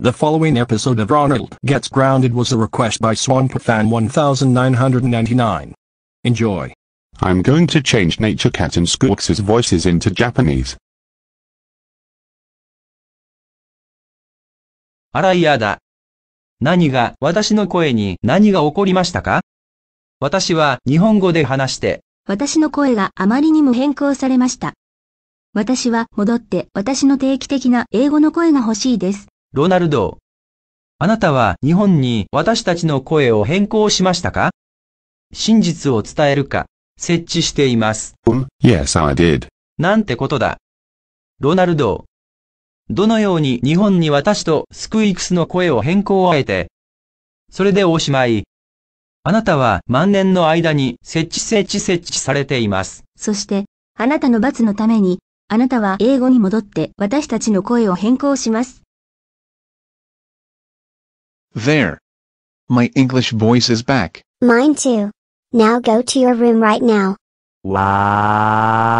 The following episode of Ronald Gets Grounded was a request by SwampFan1999. Enjoy. I'm going to change Nature Cat and Squawks' voices into Japanese. あら嫌だ。何が、私の声に何が起こりましたか私は日本語で話して、私の声があまりにも変更されました。私は戻って私の定期的な英語の声が欲しいです。ロナルド。あなたは日本に私たちの声を変更しましたか真実を伝えるか、設置しています。Um, yes, I did. なんてことだ。ロナルド。どのように日本に私とスクイクスの声を変更をあえて、それでおしまい。あなたは万年の間に設置設置設置されています。そして、あなたの罰のために、あなたは英語に戻って私たちの声を変更します。There. My English voice is back. Mine too. Now go to your room right now. Wow.